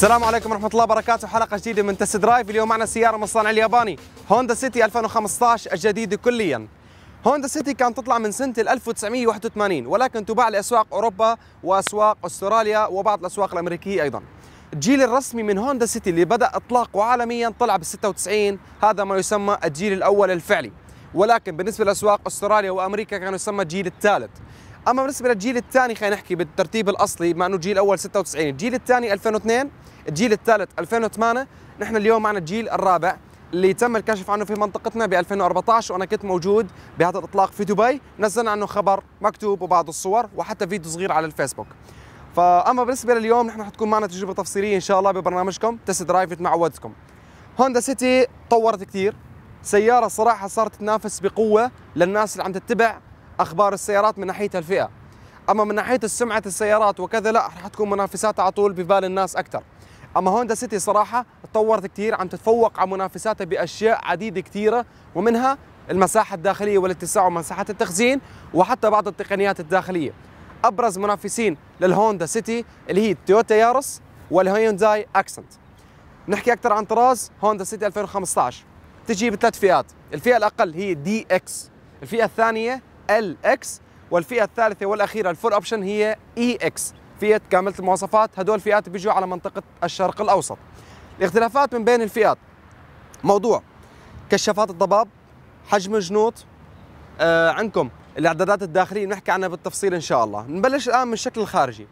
السلام عليكم ورحمة الله وبركاته حلقة جديدة من تست درايف اليوم معنا سيارة من الصانع الياباني هوندا سيتي 2015 الجديدة كليا هوندا سيتي كانت تطلع من سنة 1981 ولكن تباع لأسواق أوروبا وأسواق أستراليا وبعض الأسواق الأمريكية أيضا الجيل الرسمي من هوندا سيتي اللي بدأ إطلاقه عالميا طلع بال 96 هذا ما يسمى الجيل الأول الفعلي ولكن بالنسبة لأسواق أستراليا وأمريكا كان يسمى الجيل الثالث اما بالنسبه للجيل الثاني خلينا نحكي بالترتيب الاصلي مع انه الجيل الاول 96 الجيل الثاني 2002 الجيل الثالث 2008 نحن اليوم معنا الجيل الرابع اللي تم الكشف عنه في منطقتنا ب 2014 وانا كنت موجود بهذا الاطلاق في دبي نزلنا عنه خبر مكتوب وبعض الصور وحتى فيديو صغير على الفيسبوك فاما بالنسبه لليوم نحن حتكون معنا تجربه تفصيليه ان شاء الله ببرنامجكم تست درايف معودتكم هوندا سيتي طورت كثير سياره صراحه صارت تنافس بقوه للناس اللي عم تتبع اخبار السيارات من ناحيه الفئه اما من ناحيه سمعه السيارات وكذا لا رح تكون منافسات على طول ببال الناس اكثر اما هوندا سيتي صراحه تطورت كثير عم تتفوق على منافساتها باشياء عديده كثيره ومنها المساحه الداخليه والاتساع ومساحه التخزين وحتى بعض التقنيات الداخليه ابرز منافسين للهوندا سيتي اللي هي تويوتا يارس والهيونداي اكسنت نحكي اكثر عن طراز هوندا سيتي 2015 تجي بثلاث فئات الفئه الاقل هي دي اكس الفئه الثانيه ال اكس والفئه الثالثه والاخيره الفول اوبشن هي اي e اكس فئه كامله المواصفات هدول فئات بيجوا على منطقه الشرق الاوسط الاختلافات من بين الفئات موضوع كشافات الضباب حجم الجنوط آه عندكم الاعدادات الداخليه بنحكي عنها بالتفصيل ان شاء الله نبلش الان من الشكل الخارجي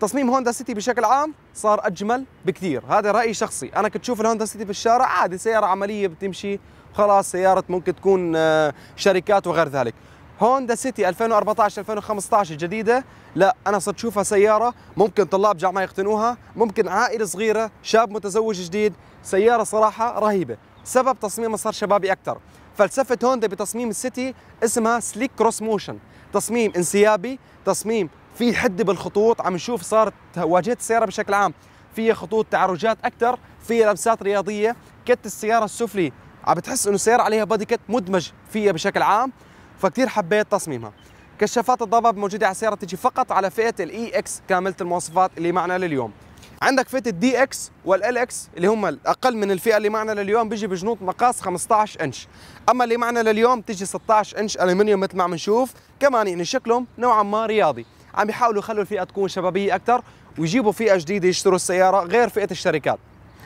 تصميم هوندا سيتي بشكل عام صار اجمل بكثير هذا رايي شخصي انا كنت اشوف الهوندا سيتي بالشارع عادي سياره عمليه بتمشي خلاص سياره ممكن تكون آه، شركات وغير ذلك هوندا سيتي 2014 2015 الجديدة لا أنا صرت شوفها سيارة ممكن طلاب جامعة يقتنوها ممكن عائلة صغيرة شاب متزوج جديد سيارة صراحة رهيبة سبب تصميمها صار شبابي أكثر فلسفة هوندا بتصميم السيتي اسمها سليك كروس موشن تصميم انسيابي تصميم في حدة بالخطوط عم نشوف صارت واجهة السيارة بشكل عام فيها خطوط تعرجات أكثر فيها لمسات رياضية كت السيارة السفلي عم بتحس انه السيارة عليها بادي كت مدمج فيها بشكل عام فكتير حبيت تصميمها كشافات الضباب موجودة على السيارة تجي فقط على فئة الاي اكس e كاملة المواصفات اللي معنا لليوم عندك فئة الدي اكس والال اكس اللي هم الاقل من الفئة اللي معنا لليوم بيجي بجنوط مقاس 15 انش اما اللي معنا لليوم تجي 16 انش ألمنيوم مثل ما عم نشوف كمان يعني شكلهم نوعا ما رياضي عم يحاولوا يخلوا الفئة تكون شبابية اكثر ويجيبوا فئة جديدة يشتروا السيارة غير فئة الشركات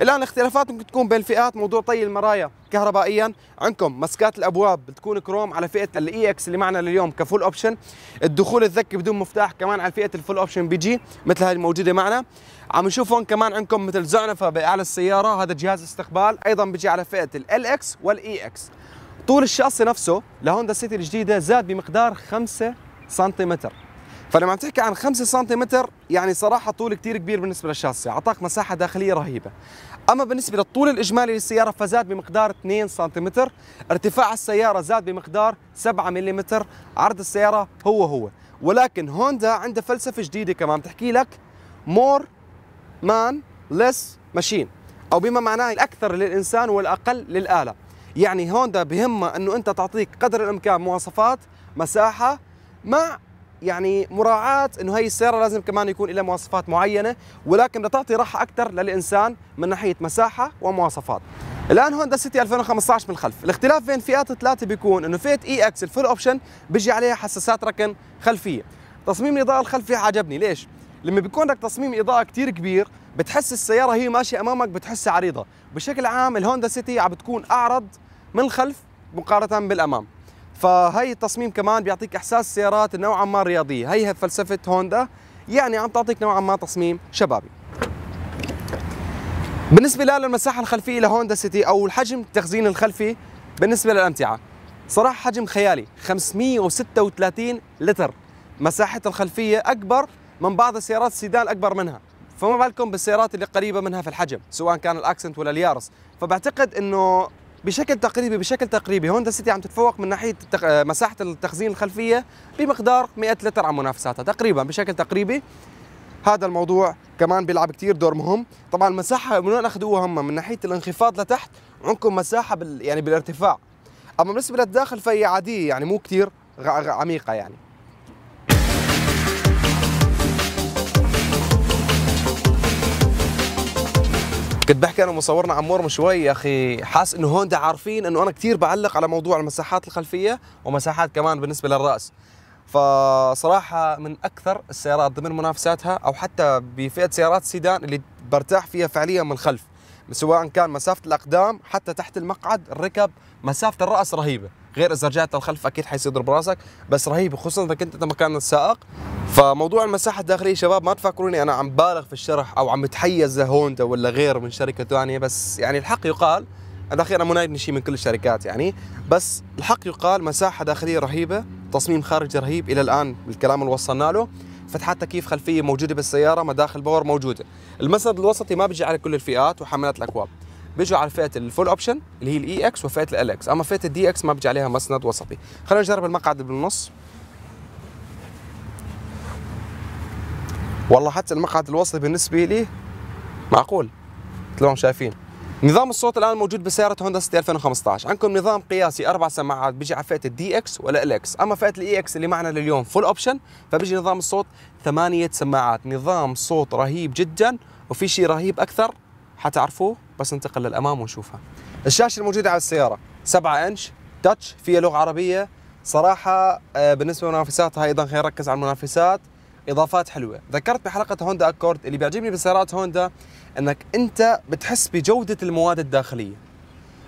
الان اختلافات ممكن تكون بين الفئات موضوع طي المرايا كهربائيا عندكم مسكات الابواب بتكون كروم على فئه الاي اكس e اللي معنا لليوم كفول اوبشن الدخول الذكي بدون مفتاح كمان على فئه الفول اوبشن بيجي مثل هذه الموجوده معنا عم نشوف هون كمان عندكم مثل زعنفه باعلى السياره هذا جهاز استقبال ايضا بيجي على فئه ال اكس والاي اكس e طول الشاصي نفسه لهوندا سيتي الجديده زاد بمقدار 5 سنتيمتر فلما عم تحكي عن 5 سنتيمتر يعني صراحه طول كثير كبير بالنسبه للشاصيه اعطاك مساحه داخليه رهيبه اما بالنسبه للطول الاجمالي للسياره فزاد بمقدار 2 سنتيمتر ارتفاع السياره زاد بمقدار 7 ملم عرض السياره هو هو ولكن هوندا عندها فلسفه جديده كمان بتحكي لك مور مان ليس ماشين او بما معناه الاكثر للانسان والاقل للاله يعني هوندا بهمها انه انت تعطيك قدر الامكان مواصفات مساحه مع يعني مراعاه انه هي السياره لازم كمان يكون لها مواصفات معينه ولكن بدها تعطي راحه اكثر للانسان من ناحيه مساحه ومواصفات الان هوندا سيتي 2015 من الخلف الاختلاف بين فئات الثلاثه بيكون انه فئه اي اكس الفول اوبشن بيجي عليها حساسات ركن خلفيه تصميم الاضاءه الخلفي عجبني ليش لما بيكون لك تصميم اضاءه كثير كبير بتحس السياره هي ماشيه امامك بتحسها عريضه بشكل عام الهوندا سيتي عم بتكون اعرض من الخلف مقارنه بالامام فهي التصميم كمان بيعطيك احساس سيارات نوعا ما رياضيه هي فلسفه هوندا يعني عم تعطيك نوعا ما تصميم شبابي بالنسبة للمساحة الخلفية لهوندا سيتي أو الحجم التخزين الخلفي بالنسبة للأمتعة صراحة حجم خيالي 536 لتر مساحة الخلفية أكبر من بعض السيارات السيدان أكبر منها فما بالكم بالسيارات اللي قريبة منها في الحجم سواء كان الأكسنت ولا اليارس فبعتقد أنه بشكل تقريبي بشكل تقريبي هوندا سيتي عم تتفوق من ناحيه آه، مساحه التخزين الخلفيه بمقدار 100 لتر عن منافساتها تقريبا بشكل تقريبي هذا الموضوع كمان بيلعب كثير دور مهم طبعا المساحه من وين اخذوها هم من ناحيه الانخفاض لتحت عندكم مساحه بال... يعني بالارتفاع اما بالنسبه للداخل فهي عاديه يعني مو كثير غ... غ... عميقه يعني كنت بحكي انا ومصورنا عمور من شوي يا اخي حاس انه هوندا عارفين انه انا كثير بعلق على موضوع المساحات الخلفيه ومساحات كمان بالنسبه للراس فصراحه من اكثر السيارات ضمن منافساتها او حتى بفئه سيارات السيدان اللي برتاح فيها فعليا من الخلف سواء كان مسافه الاقدام حتى تحت المقعد الركب مسافه الراس رهيبه غير اذا رجعت للخلف اكيد حيصير براسك راسك بس رهيبه خصوصا اذا كنت انت مكان السائق فموضوع المساحه الداخليه شباب ما تفكروني انا عم بالغ في الشرح او عم بتحيز لهوندا ولا غير من شركه ثانيه بس يعني الحق يقال الاخير انا منايدني شيء من كل الشركات يعني بس الحق يقال مساحه داخليه رهيبه تصميم خارجي رهيب الى الان الكلام اللي وصلنا له فتحات تكييف خلفيه موجوده بالسياره مداخل باور موجوده المسند الوسطي ما بيجي على كل الفئات وحملات الاكواب بيجوا على فئه الفول اوبشن اللي هي الاي اكس e وفئه الال اكس اما فئه الدي اكس ما بيجي عليها مسند وسطي خلينا نجرب المقعد اللي بالنص والله حتى المقعد الوسطي بالنسبه لي معقول مثل ما شايفين نظام الصوت الان موجود بسياره هوندا سيتي 2015 عندكم نظام قياسي اربع سماعات بيجي على فئه الدي اكس ولا ال اكس اما فئه الاي اكس e اللي معنا لليوم فول اوبشن فبيجي نظام الصوت ثمانيه سماعات نظام صوت رهيب جدا وفي شيء رهيب اكثر حتعرفوه بس ننتقل للامام ونشوفها الشاشه الموجوده على السياره 7 انش تاتش فيها لغه عربيه صراحه آه، بالنسبه لمنافساتها ايضا خلينا نركز على المنافسات اضافات حلوه ذكرت بحلقه هوندا اكورد اللي بيعجبني بسيارات هوندا انك انت بتحس بجوده المواد الداخليه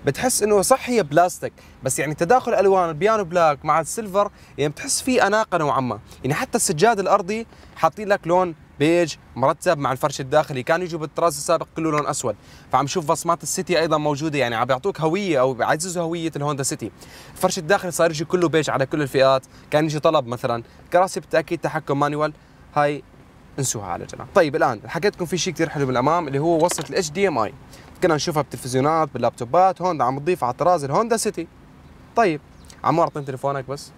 بتحس انه صح هي بلاستيك بس يعني تداخل الوان البيانو بلاك مع السيلفر يعني بتحس في اناقه نوعا ما يعني حتى السجاد الارضي حاطين لك لون بيج مرتب مع الفرش الداخلي كانوا يجوا بالطراز السابق كله لون اسود فعم شوف بصمات السيتي ايضا موجوده يعني عم بيعطوك هويه او بيعززوا هويه الهوندا سيتي الفرش الداخلي صار يجي كله بيج على كل الفئات كان يجي طلب مثلا كراسي بالتاكيد تحكم مانيوال هاي انسوها على جنب طيب الان حكيت لكم في شيء كثير حلو بالامام اللي هو وصله الاتش دي ام اي كنا نشوفها بالتلفزيونات باللابتوبات هوندا عم تضيف على طراز الهوندا سيتي طيب عمار اعطيني تليفونك بس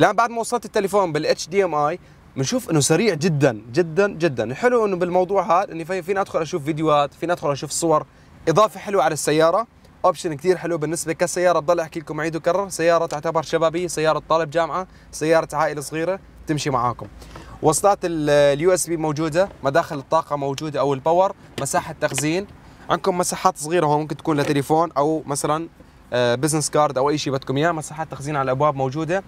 الان بعد ما وصلت التليفون بالاتش دي ام اي بنشوف انه سريع جدا جدا جدا الحلو انه بالموضوع هذا اني فيني ادخل اشوف فيديوهات فيني ادخل اشوف صور اضافه حلوه على السياره اوبشن كثير حلو بالنسبه كسياره بضل احكي لكم عيد وكرر سياره تعتبر شبابيه سياره طالب جامعه سياره عائله صغيره تمشي معاكم وصلات اليو اس بي موجوده مداخل الطاقه موجوده او الباور مساحه تخزين عندكم مساحات صغيره هون ممكن تكون لتليفون او مثلا بزنس آه، كارد او اي شيء بدكم اياه مساحات تخزين على الابواب موجوده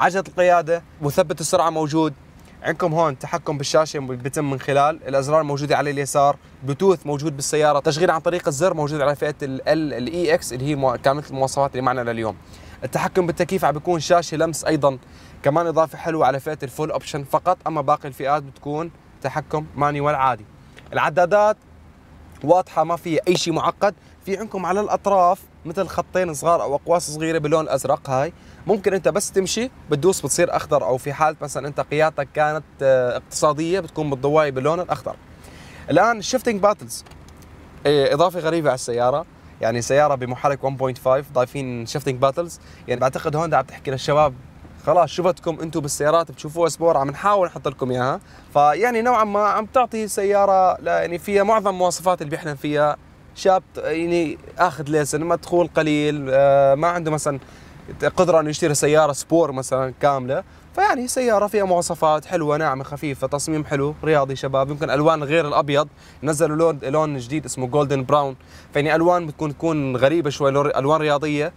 عجله القياده مثبت السرعه موجود عندكم هون تحكم بالشاشه بيتم من خلال الازرار موجوده على اليسار بلوتوث موجود بالسياره تشغيل عن طريق الزر موجود على فئه ال الاي اكس e اللي هي كامله المواصفات اللي معنا لليوم التحكم بالتكييف عم بيكون شاشه لمس ايضا كمان اضافه حلوه على فئه الفول اوبشن فقط اما باقي الفئات بتكون تحكم مانيوال عادي العدادات واضحه ما فيها اي شيء معقد في عندكم على الاطراف مثل خطين صغار او اقواس صغيره بلون ازرق هاي ممكن انت بس تمشي بتدوس بتصير اخضر او في حاله مثلا انت قيادتك كانت آه، اقتصاديه بتكون بالضوايه باللون الاخضر الان شيفتنج إيه، باتلز اضافه غريبه على السياره يعني سياره بمحرك 1.5 ضايفين شيفتنج باتلز يعني بعتقد هوندا عم تحكي للشباب خلاص شفتكم انتم بالسيارات بتشوفوها سبور عم نحاول نحط لكم اياها فيعني نوعا ما عم تعطي سياره يعني فيها معظم مواصفات اللي بيحلم فيها شاب يعني اخذ ليسن مدخول قليل آه، ما عنده مثلا قدره انه يشتري سياره سبور مثلا كامله فيعني سياره فيها مواصفات حلوه ناعمه خفيفه تصميم حلو رياضي شباب يمكن الوان غير الابيض نزلوا لون لون جديد اسمه جولدن براون فيعني الوان بتكون تكون غريبه شوي الوان رياضيه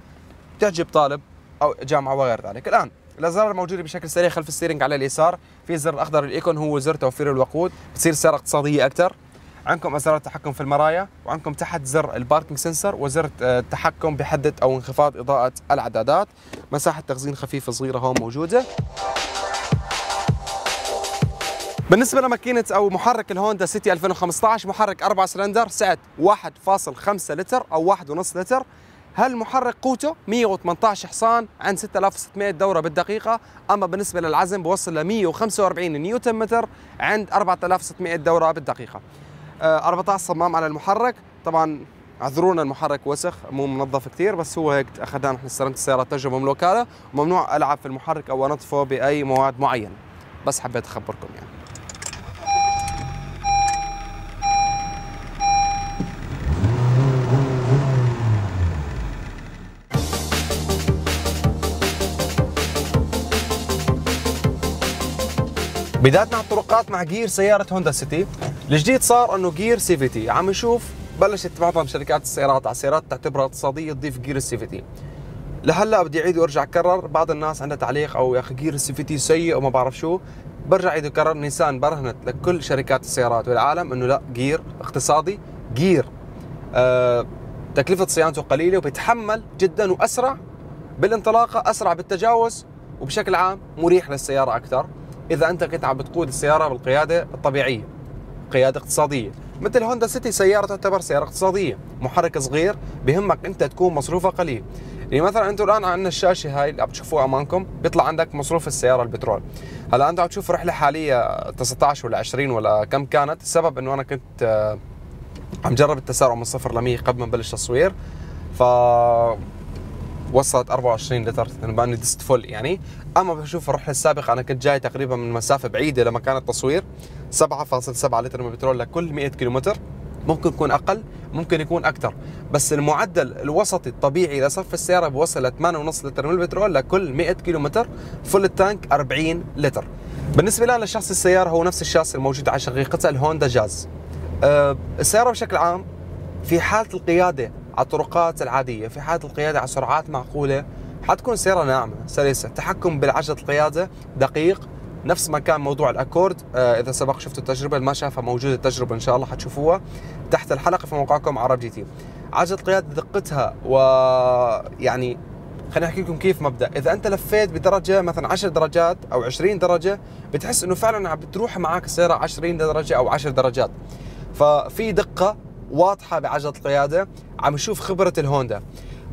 تعجب طالب او جامعه وغير ذلك الان الازرار الموجوده بشكل سريع خلف السيرنج على اليسار في زر اخضر الايكون هو زر توفير الوقود بتصير سياره اقتصاديه اكثر عندكم ازرار تحكم في المرايا وعندكم تحت زر الباركنج سنسر وزر التحكم بحده او انخفاض اضاءه العدادات مساحه تخزين خفيفه صغيره هون موجوده بالنسبه لماكينه او محرك الهوندا سيتي 2015 محرك 4 سلندر سعه 1.5 لتر او 1.5 لتر هالمحرك قوته 118 حصان عند 6600 دوره بالدقيقه اما بالنسبه للعزم بوصل ل 145 نيوتن متر عند 4600 دوره بالدقيقه 14 آه، صمام على المحرك طبعا عذرونا المحرك وسخ مو منظف كثير بس هو هيك اخذناه نحن استلمت السياره تجربه من الوكاله ممنوع العب في المحرك او انظفه باي مواد معينه بس حبيت اخبركم يعني بدايتنا على الطرقات مع جير سيارة هوندا سيتي الجديد صار انه جير سي في تي عم نشوف بلشت معظم شركات السيارات على سيارات تعتبرها اقتصادية تضيف جير السي في تي لهلا بدي اعيد وارجع اكرر بعض الناس عندها تعليق او يا اخي جير السي في تي سيء وما بعرف شو برجع اعيد واكرر نيسان برهنت لكل شركات السيارات بالعالم انه لا جير اقتصادي جير أه تكلفة صيانته قليلة وبيتحمل جدا واسرع بالانطلاقة اسرع بالتجاوز وبشكل عام مريح للسيارة اكثر اذا انت كنت عم بتقود السياره بالقياده الطبيعيه قياده اقتصاديه مثل هوندا سيتي سياره تعتبر سياره اقتصاديه محرك صغير بهمك انت تكون مصروفها قليل يعني مثلا انتم الان عندنا الشاشه هاي اللي عم تشوفوها امامكم بيطلع عندك مصروف السياره البترول هلا انت عم تشوف رحله حاليه 19 ولا 20 ولا كم كانت السبب انه انا كنت آه، عم جرب التسارع من صفر ل 100 قبل ما نبلش تصوير ف وصلت 24 لتر لما اني دست فل يعني اما بشوف الرحله السابقه انا كنت جاي تقريبا من مسافه بعيده لما كان التصوير 7.7 لتر من البترول لكل 100 كيلومتر ممكن يكون اقل ممكن يكون اكثر بس المعدل الوسطي الطبيعي لصف السياره بوصل ل 8.5 لتر من البترول لكل 100 كيلومتر فل التانك 40 لتر بالنسبه لنا لشخص السياره هو نفس الشخص الموجود على شقيقتها الهوندا جاز أه، السياره بشكل عام في حاله القياده على الطرقات العادية في حالة القيادة على سرعات معقولة حتكون سيارة ناعمة سلسة تحكم بالعجلة القيادة دقيق نفس ما كان موضوع الاكورد آه، اذا سبق شفتوا التجربه اللي ما شافها موجوده التجربه ان شاء الله حتشوفوها تحت الحلقه في موقعكم عرب جي تي عجله القياده دقتها و يعني خليني احكي لكم كيف مبدا اذا انت لفيت بدرجه مثلا 10 درجات او 20 درجه بتحس انه فعلا عم بتروح معك السياره 20 درجه او 10 درجات ففي دقه واضحه بعجله القياده عم نشوف خبره الهوندا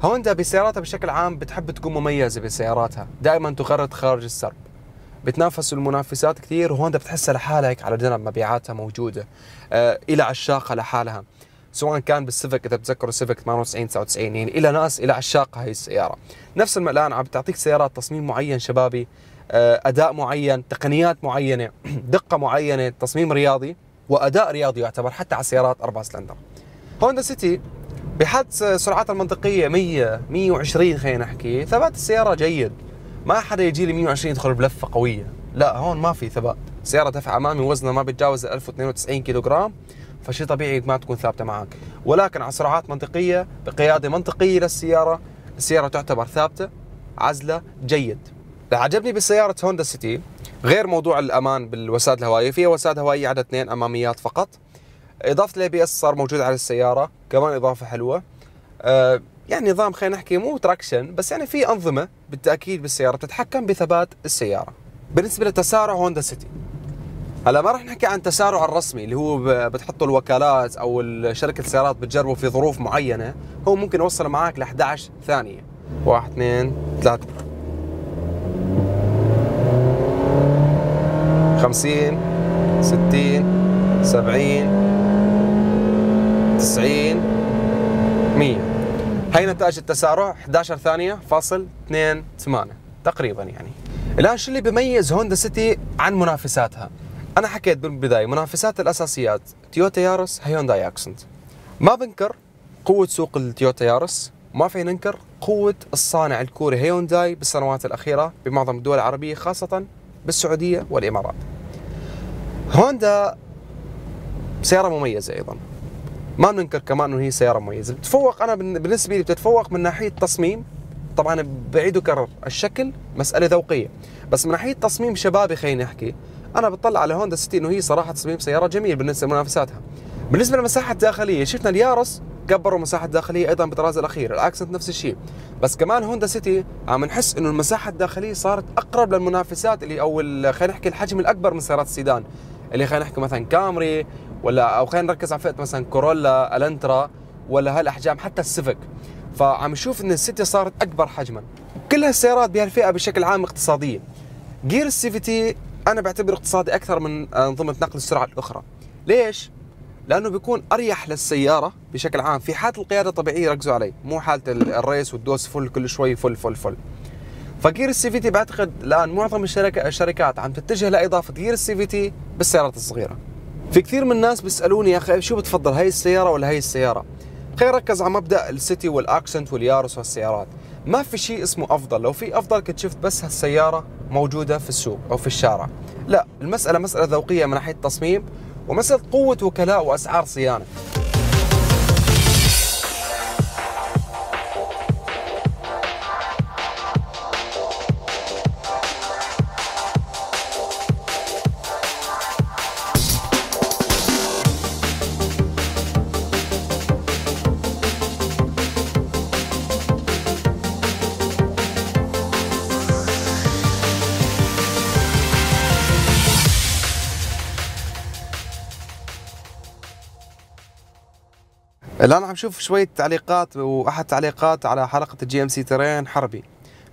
هوندا بسياراتها بشكل عام بتحب تكون مميزه بسياراتها دائما تغرد خارج السرب بتنافسوا المنافسات كثير وهوندا بتحسها لحالها هيك على جنب مبيعاتها موجوده آه إلى عشاقها لحالها سواء كان بالسيفك اذا بتذكروا سيفك 98 99 يعني إلى ناس إلى عشاقها هي السياره نفس الان عم تعطيك سيارات تصميم معين شبابي آه، اداء معين تقنيات معينه دقه معينه تصميم رياضي واداء رياضي يعتبر حتى على سيارات اربع سلندر هوندا سيتي بحد سرعاتها المنطقية 100 120 خلينا نحكي ثبات السيارة جيد ما حدا يجي لي 120 يدخل بلفة قوية لا هون ما في ثبات سيارة دفع أمامي وزنها ما بتجاوز 1092 كيلو جرام فشي طبيعي ما تكون ثابتة معك ولكن على سرعات منطقية بقيادة منطقية للسيارة السيارة تعتبر ثابتة عزلة جيد اللي عجبني بسيارة هوندا سيتي غير موضوع الأمان بالوسادة الهوائية فيها وسادة هوائية عدد اثنين أماميات فقط اضافه الاي بي اس صار موجود على السياره كمان اضافه حلوه أه يعني نظام خلينا نحكي مو تراكشن بس يعني في انظمه بالتاكيد بالسياره بتتحكم بثبات السياره بالنسبه لتسارع هوندا سيتي هلا ما راح نحكي عن تسارع الرسمي اللي هو بتحطه الوكالات او شركه السيارات بتجربه في ظروف معينه هو ممكن يوصل معك ل 11 ثانيه 1 2 3 50 60 70 90 100 هي نتائج التسارع 11 ثانية فاصل 2 8 تقريبا يعني الآن شو اللي بيميز هوندا سيتي عن منافساتها؟ أنا حكيت بالبداية منافسات الأساسيات تويوتا يارس هيونداي أكسنت ما بنكر قوة سوق التويوتا يارس ما فينا ننكر قوة الصانع الكوري هيونداي بالسنوات الأخيرة بمعظم الدول العربية خاصة بالسعودية والإمارات هوندا سيارة مميزة أيضا ما بننكر كمان انه هي سياره مميزه بتفوق انا بالنسبه لي بتتفوق من ناحيه تصميم طبعا بعيد وكرر الشكل مساله ذوقيه بس من ناحيه تصميم شبابي خلينا نحكي انا بطلع على هوندا سيتي انه هي صراحه تصميم سياره جميل بالنسبه لمنافساتها بالنسبه للمساحه الداخليه شفنا اليارس كبروا مساحة الداخلية أيضا بالطراز الأخير الأكسنت نفس الشيء بس كمان هوندا سيتي عم نحس إنه المساحة الداخلية صارت أقرب للمنافسات اللي أو خلينا نحكي الحجم الأكبر من سيارات السيدان اللي خلينا نحكي مثلا كامري ولا او خلينا نركز على فئه مثلا كورولا الانترا ولا هالاحجام حتى السيفك فعم نشوف ان السيتي صارت اكبر حجما كل هالسيارات بهالفئه بشكل عام اقتصاديه جير السي في تي انا بعتبره اقتصادي اكثر من انظمه نقل السرعه الاخرى ليش لانه بيكون اريح للسياره بشكل عام في حاله القياده الطبيعيه ركزوا علي مو حاله الريس والدوس فل كل شوي فل فل فل فجير السي في تي بعتقد الان معظم الشركه الشركات عم تتجه لاضافه جير السي في تي بالسيارات الصغيره في كثير من الناس بيسالوني يا اخي شو بتفضل هاي السياره ولا هاي السياره خلينا ركز على مبدا السيتي والاكسنت واليارس والسيارات ما في شيء اسمه افضل لو في افضل كنت شفت بس هالسياره موجوده في السوق او في الشارع لا المساله مساله ذوقيه من ناحيه التصميم ومساله قوه وكلاء واسعار صيانه الان عم شوف شويه تعليقات واحد تعليقات على حلقه الجي ام سي ترين حربي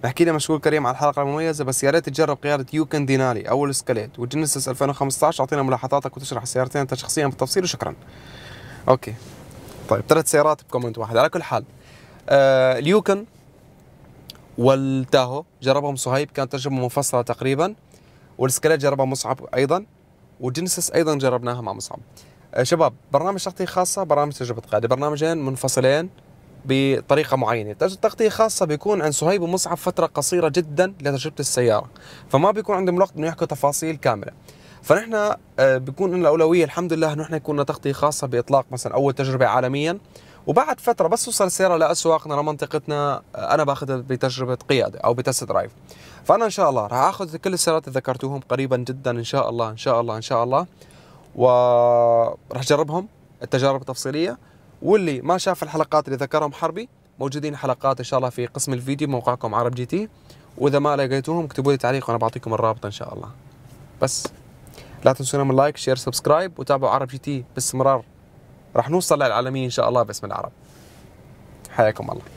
بحكي لي مشكور كريم على الحلقه المميزه بس يا ريت تجرب قياده يوكن دينالي او السكليت وجنسس 2015 اعطينا ملاحظاتك وتشرح السيارتين انت شخصيا بالتفصيل وشكرا اوكي طيب ثلاث سيارات بكومنت واحد على كل حال آه اليوكن والتاهو جربهم صهيب كانت تجربه مفصله تقريبا والسكليت جربها مصعب ايضا وجنسس ايضا جربناها مع مصعب آه، شباب برنامج تغطيه خاصه برنامج تجربه قاده برنامجين منفصلين بطريقه معينه تغطيه خاصه بيكون عن صهيب ومصعب فتره قصيره جدا لتجربه السياره فما بيكون عندهم وقت انه يحكوا تفاصيل كامله فنحن آه، بيكون لنا الاولويه الحمد لله انه يكون تغطيه خاصه باطلاق مثلا اول تجربه عالميا وبعد فتره بس توصل السياره لاسواقنا لمنطقتنا آه، انا باخذها بتجربه قياده او بتست درايف فانا ان شاء الله راح اخذ كل السيارات اللي ذكرتوهم قريبا جدا ان شاء الله ان شاء الله ان شاء الله وراح اجربهم التجارب التفصيليه واللي ما شاف الحلقات اللي ذكرهم حربي موجودين حلقات ان شاء الله في قسم الفيديو موقعكم عرب جي تي واذا ما لقيتوهم اكتبوا لي تعليق وانا بعطيكم الرابط ان شاء الله بس لا تنسونا من لايك شير سبسكرايب وتابعوا عرب جي تي باستمرار راح نوصل للعالميه ان شاء الله باسم العرب حياكم الله